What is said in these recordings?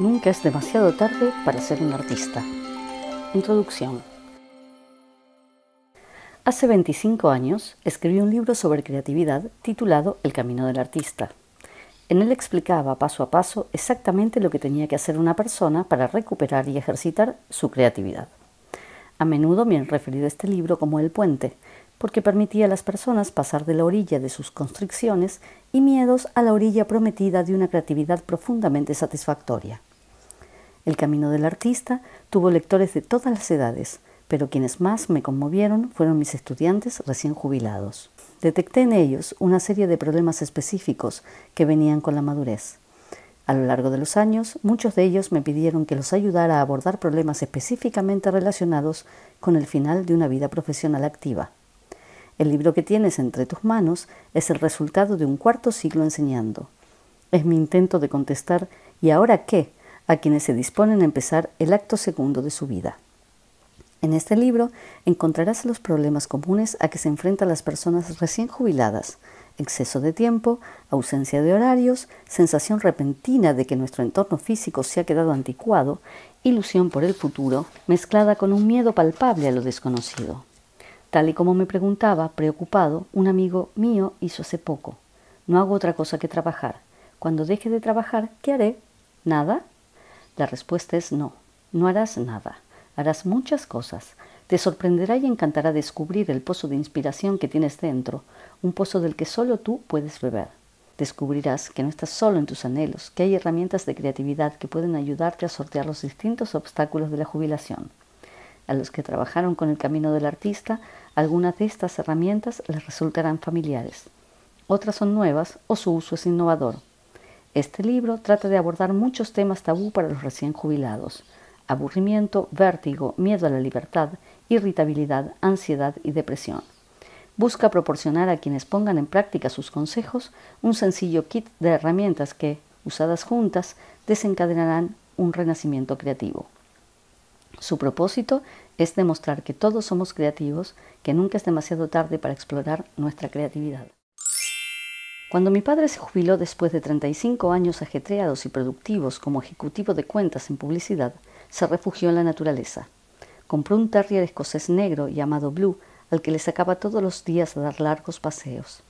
Nunca es demasiado tarde para ser un artista. Introducción. Hace 25 años escribí un libro sobre creatividad titulado El Camino del Artista. En él explicaba paso a paso exactamente lo que tenía que hacer una persona para recuperar y ejercitar su creatividad. A menudo me han referido a este libro como el puente, porque permitía a las personas pasar de la orilla de sus constricciones y miedos a la orilla prometida de una creatividad profundamente satisfactoria. El camino del artista tuvo lectores de todas las edades, pero quienes más me conmovieron fueron mis estudiantes recién jubilados. Detecté en ellos una serie de problemas específicos que venían con la madurez. A lo largo de los años, muchos de ellos me pidieron que los ayudara a abordar problemas específicamente relacionados con el final de una vida profesional activa. El libro que tienes entre tus manos es el resultado de un cuarto siglo enseñando. Es mi intento de contestar ¿y ahora qué? a quienes se disponen a empezar el acto segundo de su vida. En este libro encontrarás los problemas comunes a que se enfrentan las personas recién jubiladas, exceso de tiempo, ausencia de horarios, sensación repentina de que nuestro entorno físico se ha quedado anticuado, ilusión por el futuro, mezclada con un miedo palpable a lo desconocido tal y como me preguntaba, preocupado, un amigo mío hizo hace poco. No hago otra cosa que trabajar. Cuando deje de trabajar, ¿qué haré? ¿Nada? La respuesta es no, no harás nada. Harás muchas cosas. Te sorprenderá y encantará descubrir el pozo de inspiración que tienes dentro, un pozo del que solo tú puedes beber. Descubrirás que no estás solo en tus anhelos, que hay herramientas de creatividad que pueden ayudarte a sortear los distintos obstáculos de la jubilación. A los que trabajaron con el camino del artista algunas de estas herramientas les resultarán familiares, otras son nuevas o su uso es innovador. Este libro trata de abordar muchos temas tabú para los recién jubilados. Aburrimiento, vértigo, miedo a la libertad, irritabilidad, ansiedad y depresión. Busca proporcionar a quienes pongan en práctica sus consejos un sencillo kit de herramientas que, usadas juntas, desencadenarán un renacimiento creativo. Su propósito es demostrar que todos somos creativos, que nunca es demasiado tarde para explorar nuestra creatividad. Cuando mi padre se jubiló después de 35 años ajetreados y productivos como ejecutivo de cuentas en publicidad, se refugió en la naturaleza. Compró un terrier escocés negro llamado Blue, al que le sacaba todos los días a dar largos paseos.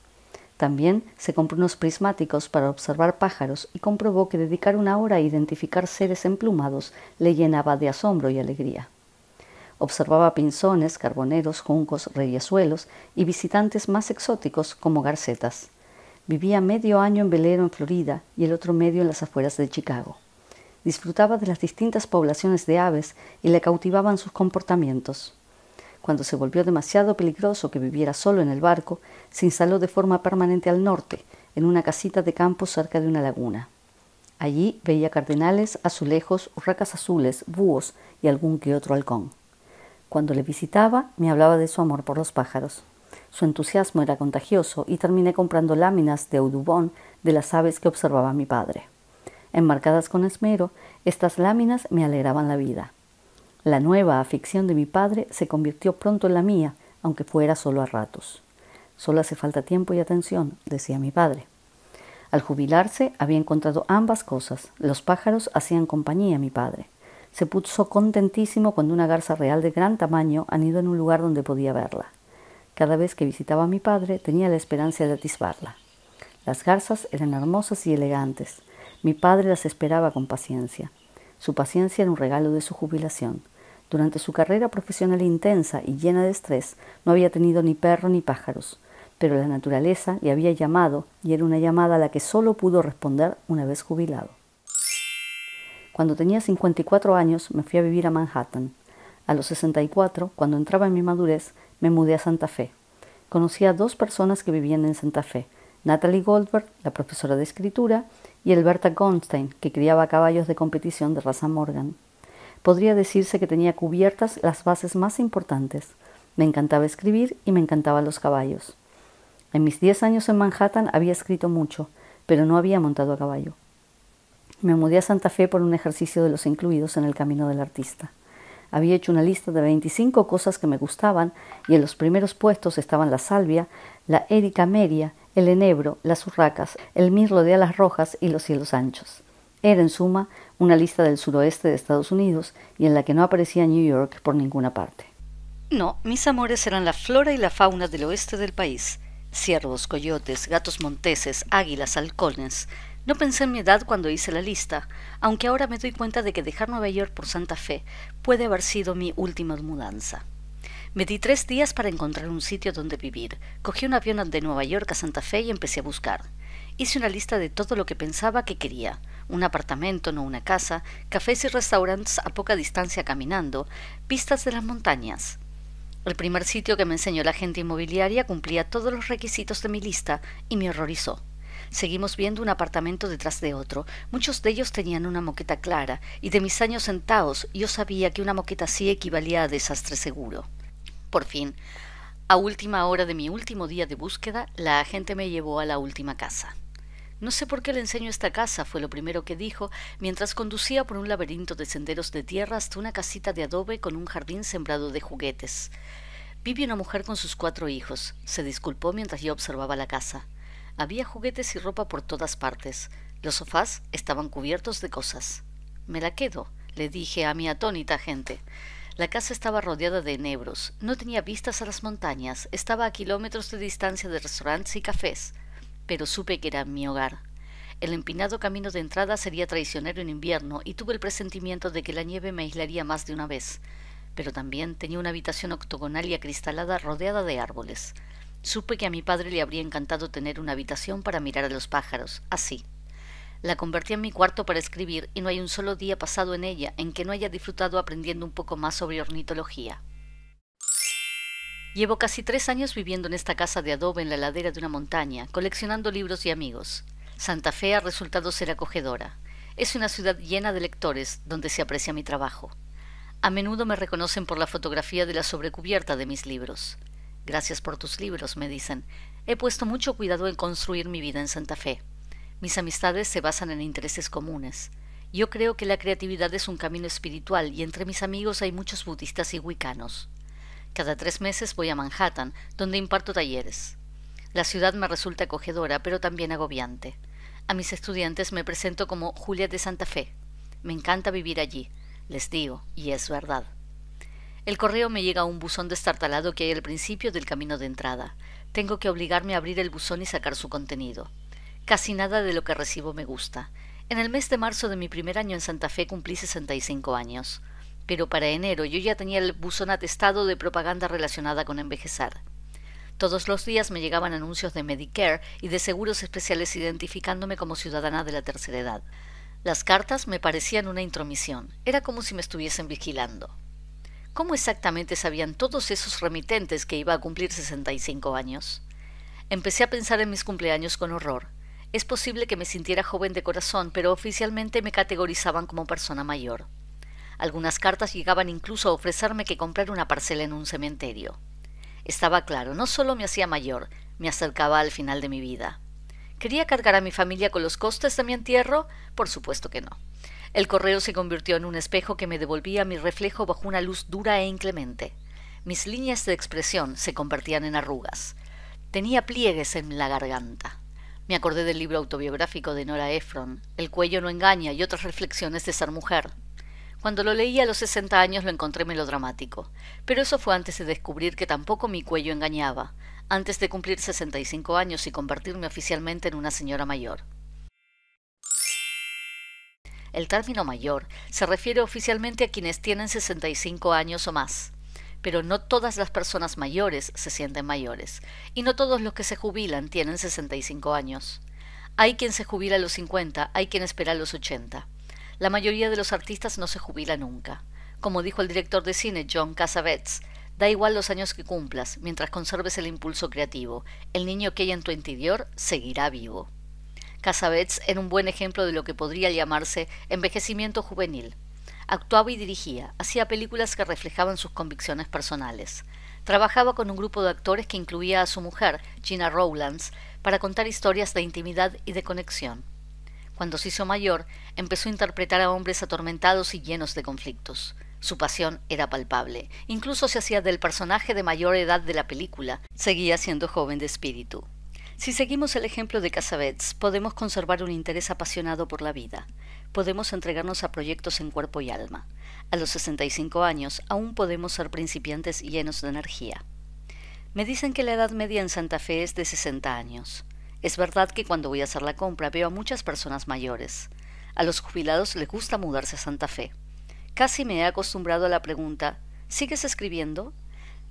También se compró unos prismáticos para observar pájaros y comprobó que dedicar una hora a identificar seres emplumados le llenaba de asombro y alegría. Observaba pinzones, carboneros, juncos, reyesuelos y visitantes más exóticos como garcetas. Vivía medio año en velero en Florida y el otro medio en las afueras de Chicago. Disfrutaba de las distintas poblaciones de aves y le cautivaban sus comportamientos. Cuando se volvió demasiado peligroso que viviera solo en el barco, se instaló de forma permanente al norte, en una casita de campo cerca de una laguna. Allí veía cardenales, azulejos, urracas azules, búhos y algún que otro halcón. Cuando le visitaba, me hablaba de su amor por los pájaros. Su entusiasmo era contagioso y terminé comprando láminas de audubon de las aves que observaba mi padre. Enmarcadas con esmero, estas láminas me alegraban la vida. La nueva afición de mi padre se convirtió pronto en la mía, aunque fuera solo a ratos. Solo hace falta tiempo y atención, decía mi padre. Al jubilarse había encontrado ambas cosas. Los pájaros hacían compañía a mi padre se puso contentísimo cuando una garza real de gran tamaño anidó en un lugar donde podía verla. Cada vez que visitaba a mi padre tenía la esperanza de atisbarla. Las garzas eran hermosas y elegantes. Mi padre las esperaba con paciencia. Su paciencia era un regalo de su jubilación. Durante su carrera profesional intensa y llena de estrés, no había tenido ni perro ni pájaros, pero la naturaleza le había llamado y era una llamada a la que solo pudo responder una vez jubilado. Cuando tenía 54 años me fui a vivir a Manhattan. A los 64, cuando entraba en mi madurez, me mudé a Santa Fe. Conocí a dos personas que vivían en Santa Fe, Natalie Goldberg, la profesora de escritura, y Alberta Goldstein, que criaba caballos de competición de raza Morgan. Podría decirse que tenía cubiertas las bases más importantes. Me encantaba escribir y me encantaban los caballos. En mis 10 años en Manhattan había escrito mucho, pero no había montado a caballo. Me mudé a Santa Fe por un ejercicio de los incluidos en el camino del artista. Había hecho una lista de 25 cosas que me gustaban y en los primeros puestos estaban la salvia, la érica media, el enebro, las urracas, el mirlo de alas rojas y los cielos anchos. Era, en suma, una lista del suroeste de Estados Unidos y en la que no aparecía New York por ninguna parte. No, mis amores eran la flora y la fauna del oeste del país. Ciervos, coyotes, gatos monteses, águilas, halcones, no pensé en mi edad cuando hice la lista, aunque ahora me doy cuenta de que dejar Nueva York por Santa Fe puede haber sido mi última mudanza. Me di tres días para encontrar un sitio donde vivir. Cogí un avión de Nueva York a Santa Fe y empecé a buscar. Hice una lista de todo lo que pensaba que quería. Un apartamento, no una casa, cafés y restaurantes a poca distancia caminando, vistas de las montañas. El primer sitio que me enseñó la gente inmobiliaria cumplía todos los requisitos de mi lista y me horrorizó. Seguimos viendo un apartamento detrás de otro. Muchos de ellos tenían una moqueta clara, y de mis años sentados yo sabía que una moqueta así equivalía a desastre seguro. Por fin, a última hora de mi último día de búsqueda, la agente me llevó a la última casa. No sé por qué le enseño esta casa, fue lo primero que dijo, mientras conducía por un laberinto de senderos de tierra hasta una casita de adobe con un jardín sembrado de juguetes. Vive una mujer con sus cuatro hijos. Se disculpó mientras yo observaba la casa. Había juguetes y ropa por todas partes. Los sofás estaban cubiertos de cosas. Me la quedo, le dije a mi atónita gente. La casa estaba rodeada de enebros, no tenía vistas a las montañas, estaba a kilómetros de distancia de restaurantes y cafés, pero supe que era mi hogar. El empinado camino de entrada sería traicionero en invierno y tuve el presentimiento de que la nieve me aislaría más de una vez. Pero también tenía una habitación octogonal y acristalada rodeada de árboles. Supe que a mi padre le habría encantado tener una habitación para mirar a los pájaros, así. La convertí en mi cuarto para escribir y no hay un solo día pasado en ella en que no haya disfrutado aprendiendo un poco más sobre ornitología. Llevo casi tres años viviendo en esta casa de adobe en la ladera de una montaña, coleccionando libros y amigos. Santa Fe ha resultado ser acogedora. Es una ciudad llena de lectores donde se aprecia mi trabajo. A menudo me reconocen por la fotografía de la sobrecubierta de mis libros. Gracias por tus libros, me dicen. He puesto mucho cuidado en construir mi vida en Santa Fe. Mis amistades se basan en intereses comunes. Yo creo que la creatividad es un camino espiritual y entre mis amigos hay muchos budistas y wicanos. Cada tres meses voy a Manhattan, donde imparto talleres. La ciudad me resulta acogedora, pero también agobiante. A mis estudiantes me presento como Julia de Santa Fe. Me encanta vivir allí, les digo, y es verdad. El correo me llega a un buzón destartalado que hay al principio del camino de entrada. Tengo que obligarme a abrir el buzón y sacar su contenido. Casi nada de lo que recibo me gusta. En el mes de marzo de mi primer año en Santa Fe cumplí 65 años. Pero para enero yo ya tenía el buzón atestado de propaganda relacionada con envejecer. Todos los días me llegaban anuncios de Medicare y de seguros especiales identificándome como ciudadana de la tercera edad. Las cartas me parecían una intromisión. Era como si me estuviesen vigilando. ¿Cómo exactamente sabían todos esos remitentes que iba a cumplir 65 años? Empecé a pensar en mis cumpleaños con horror. Es posible que me sintiera joven de corazón, pero oficialmente me categorizaban como persona mayor. Algunas cartas llegaban incluso a ofrecerme que comprar una parcela en un cementerio. Estaba claro, no solo me hacía mayor, me acercaba al final de mi vida. ¿Quería cargar a mi familia con los costes de mi entierro? Por supuesto que no. El correo se convirtió en un espejo que me devolvía mi reflejo bajo una luz dura e inclemente. Mis líneas de expresión se convertían en arrugas. Tenía pliegues en la garganta. Me acordé del libro autobiográfico de Nora Ephron, El cuello no engaña y otras reflexiones de ser mujer. Cuando lo leí a los 60 años lo encontré melodramático, pero eso fue antes de descubrir que tampoco mi cuello engañaba, antes de cumplir 65 años y convertirme oficialmente en una señora mayor. El término mayor se refiere oficialmente a quienes tienen 65 años o más, pero no todas las personas mayores se sienten mayores, y no todos los que se jubilan tienen 65 años. Hay quien se jubila a los 50, hay quien espera a los 80. La mayoría de los artistas no se jubila nunca. Como dijo el director de cine John Cassavetes, Da igual los años que cumplas, mientras conserves el impulso creativo. El niño que hay en tu interior seguirá vivo. Casabets era un buen ejemplo de lo que podría llamarse envejecimiento juvenil. Actuaba y dirigía, hacía películas que reflejaban sus convicciones personales. Trabajaba con un grupo de actores que incluía a su mujer, Gina Rowlands, para contar historias de intimidad y de conexión. Cuando se hizo mayor, empezó a interpretar a hombres atormentados y llenos de conflictos. Su pasión era palpable. Incluso se hacía del personaje de mayor edad de la película, seguía siendo joven de espíritu. Si seguimos el ejemplo de Casabets, podemos conservar un interés apasionado por la vida. Podemos entregarnos a proyectos en cuerpo y alma. A los 65 años aún podemos ser principiantes llenos de energía. Me dicen que la edad media en Santa Fe es de 60 años. Es verdad que cuando voy a hacer la compra veo a muchas personas mayores. A los jubilados les gusta mudarse a Santa Fe. Casi me he acostumbrado a la pregunta ¿Sigues escribiendo?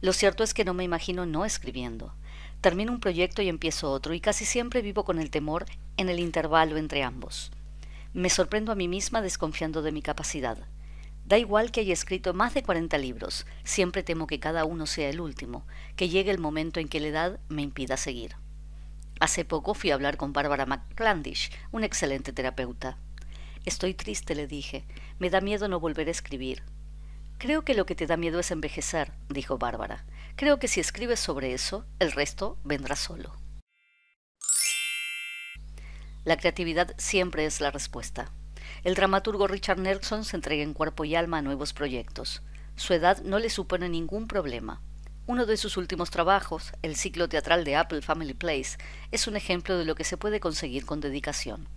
Lo cierto es que no me imagino no escribiendo termino un proyecto y empiezo otro, y casi siempre vivo con el temor en el intervalo entre ambos. Me sorprendo a mí misma desconfiando de mi capacidad. Da igual que haya escrito más de 40 libros, siempre temo que cada uno sea el último, que llegue el momento en que la edad me impida seguir. Hace poco fui a hablar con Bárbara McClandish, una excelente terapeuta. Estoy triste, le dije. Me da miedo no volver a escribir. Creo que lo que te da miedo es envejecer, dijo Bárbara. Creo que si escribes sobre eso, el resto vendrá solo. La creatividad siempre es la respuesta. El dramaturgo Richard Nelson se entrega en cuerpo y alma a nuevos proyectos. Su edad no le supone ningún problema. Uno de sus últimos trabajos, el ciclo teatral de Apple Family Place, es un ejemplo de lo que se puede conseguir con dedicación.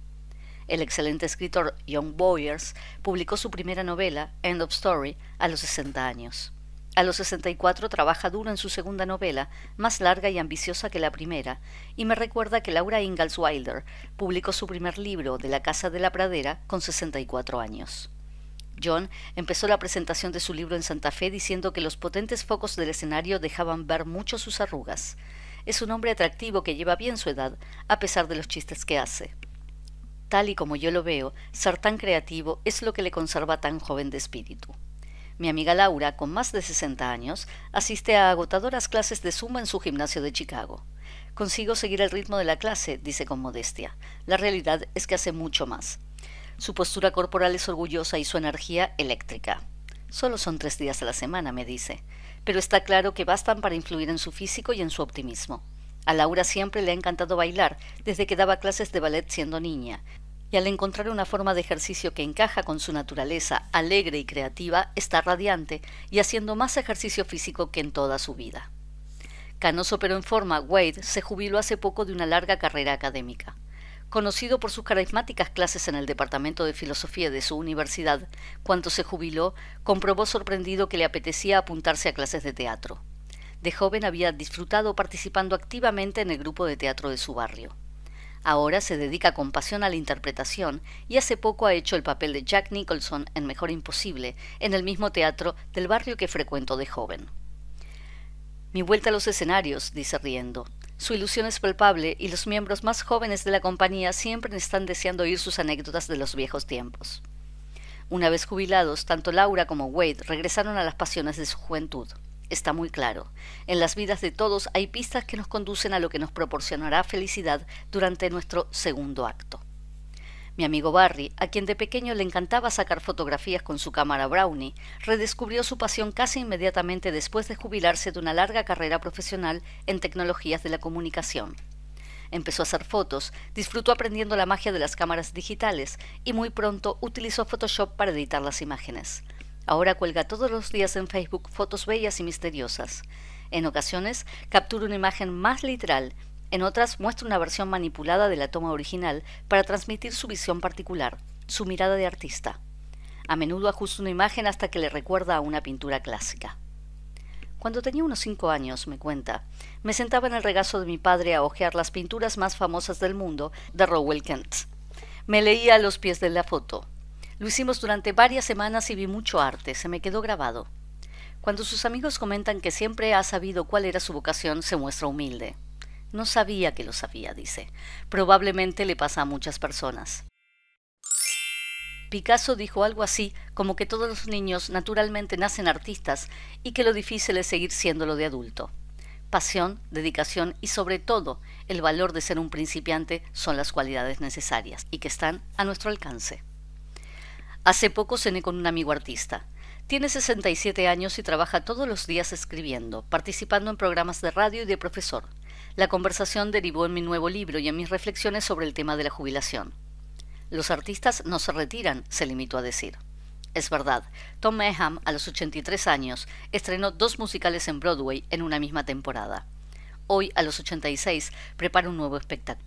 El excelente escritor John Boyers publicó su primera novela, End of Story, a los 60 años. A los 64 trabaja duro en su segunda novela, más larga y ambiciosa que la primera, y me recuerda que Laura Ingalls Wilder publicó su primer libro, De la Casa de la Pradera, con 64 años. John empezó la presentación de su libro en Santa Fe diciendo que los potentes focos del escenario dejaban ver mucho sus arrugas. Es un hombre atractivo que lleva bien su edad, a pesar de los chistes que hace. Tal y como yo lo veo, ser tan creativo es lo que le conserva tan joven de espíritu. Mi amiga Laura, con más de 60 años, asiste a agotadoras clases de Zumba en su gimnasio de Chicago. Consigo seguir el ritmo de la clase, dice con modestia. La realidad es que hace mucho más. Su postura corporal es orgullosa y su energía eléctrica. Solo son tres días a la semana, me dice, pero está claro que bastan para influir en su físico y en su optimismo. A Laura siempre le ha encantado bailar, desde que daba clases de ballet siendo niña, al encontrar una forma de ejercicio que encaja con su naturaleza alegre y creativa, está radiante y haciendo más ejercicio físico que en toda su vida. Canoso pero en forma, Wade se jubiló hace poco de una larga carrera académica. Conocido por sus carismáticas clases en el Departamento de Filosofía de su universidad, cuando se jubiló, comprobó sorprendido que le apetecía apuntarse a clases de teatro. De joven había disfrutado participando activamente en el grupo de teatro de su barrio. Ahora se dedica con pasión a la interpretación y hace poco ha hecho el papel de Jack Nicholson en Mejor Imposible, en el mismo teatro del barrio que frecuentó de joven. Mi vuelta a los escenarios, dice riendo. Su ilusión es palpable y los miembros más jóvenes de la compañía siempre están deseando oír sus anécdotas de los viejos tiempos. Una vez jubilados, tanto Laura como Wade regresaron a las pasiones de su juventud. Está muy claro. En las vidas de todos hay pistas que nos conducen a lo que nos proporcionará felicidad durante nuestro segundo acto. Mi amigo Barry, a quien de pequeño le encantaba sacar fotografías con su cámara Brownie, redescubrió su pasión casi inmediatamente después de jubilarse de una larga carrera profesional en tecnologías de la comunicación. Empezó a hacer fotos, disfrutó aprendiendo la magia de las cámaras digitales y muy pronto utilizó Photoshop para editar las imágenes. Ahora cuelga todos los días en Facebook fotos bellas y misteriosas. En ocasiones captura una imagen más literal, en otras muestra una versión manipulada de la toma original para transmitir su visión particular, su mirada de artista. A menudo ajusta una imagen hasta que le recuerda a una pintura clásica. Cuando tenía unos cinco años, me cuenta, me sentaba en el regazo de mi padre a hojear las pinturas más famosas del mundo de Rowell Kent. Me leía a los pies de la foto, lo hicimos durante varias semanas y vi mucho arte, se me quedó grabado. Cuando sus amigos comentan que siempre ha sabido cuál era su vocación, se muestra humilde. No sabía que lo sabía, dice. Probablemente le pasa a muchas personas. Picasso dijo algo así como que todos los niños naturalmente nacen artistas y que lo difícil es seguir siéndolo de adulto. Pasión, dedicación y sobre todo el valor de ser un principiante son las cualidades necesarias y que están a nuestro alcance. Hace poco cené con un amigo artista. Tiene 67 años y trabaja todos los días escribiendo, participando en programas de radio y de profesor. La conversación derivó en mi nuevo libro y en mis reflexiones sobre el tema de la jubilación. Los artistas no se retiran, se limitó a decir. Es verdad, Tom Maham, a los 83 años, estrenó dos musicales en Broadway en una misma temporada. Hoy, a los 86, prepara un nuevo espectáculo.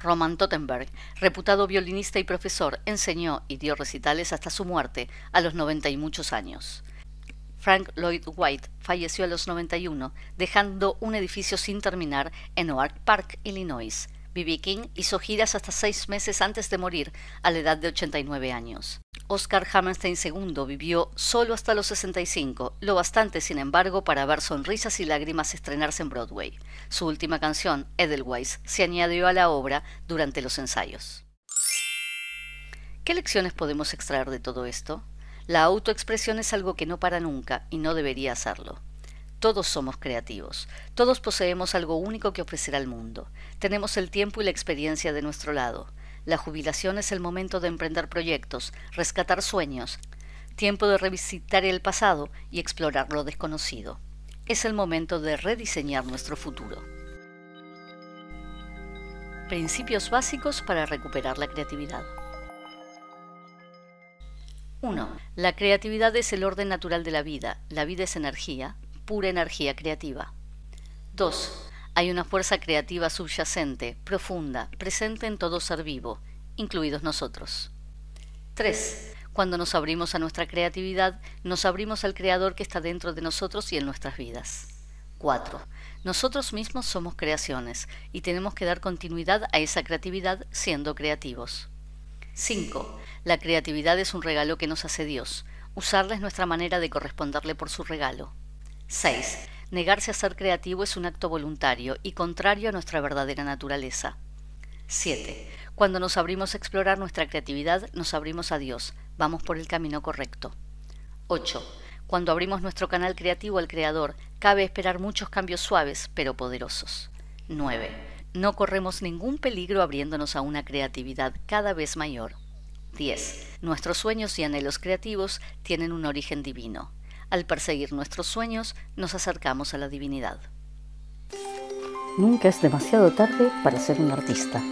Roman Tottenberg, reputado violinista y profesor, enseñó y dio recitales hasta su muerte, a los 90 y muchos años. Frank Lloyd White falleció a los 91, dejando un edificio sin terminar en Oak Park, Illinois. B.B. King hizo giras hasta seis meses antes de morir, a la edad de 89 años. Oscar Hammerstein II vivió solo hasta los 65, lo bastante sin embargo para ver sonrisas y lágrimas estrenarse en Broadway. Su última canción, Edelweiss, se añadió a la obra durante los ensayos. ¿Qué lecciones podemos extraer de todo esto? La autoexpresión es algo que no para nunca y no debería hacerlo. Todos somos creativos, todos poseemos algo único que ofrecer al mundo, tenemos el tiempo y la experiencia de nuestro lado. La jubilación es el momento de emprender proyectos, rescatar sueños, tiempo de revisitar el pasado y explorar lo desconocido. Es el momento de rediseñar nuestro futuro. Principios básicos para recuperar la creatividad. 1. La creatividad es el orden natural de la vida. La vida es energía, pura energía creativa. 2. Hay una fuerza creativa subyacente, profunda, presente en todo ser vivo, incluidos nosotros. 3. Cuando nos abrimos a nuestra creatividad, nos abrimos al Creador que está dentro de nosotros y en nuestras vidas. 4. Nosotros mismos somos creaciones y tenemos que dar continuidad a esa creatividad siendo creativos. 5. La creatividad es un regalo que nos hace Dios. Usarla es nuestra manera de corresponderle por su regalo. 6. Negarse a ser creativo es un acto voluntario y contrario a nuestra verdadera naturaleza. 7. Cuando nos abrimos a explorar nuestra creatividad, nos abrimos a Dios. Vamos por el camino correcto. 8. Cuando abrimos nuestro canal creativo al Creador, cabe esperar muchos cambios suaves, pero poderosos. 9. No corremos ningún peligro abriéndonos a una creatividad cada vez mayor. 10. Nuestros sueños y anhelos creativos tienen un origen divino. Al perseguir nuestros sueños, nos acercamos a la divinidad. Nunca es demasiado tarde para ser un artista.